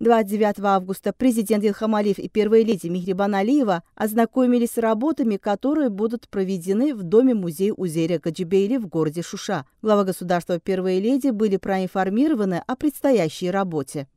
29 августа президент Илхам Алиев и первая леди Михрибан Алиева ознакомились с работами, которые будут проведены в доме музей Узерия Гаджибейли в городе Шуша. Глава государства и первая леди были проинформированы о предстоящей работе.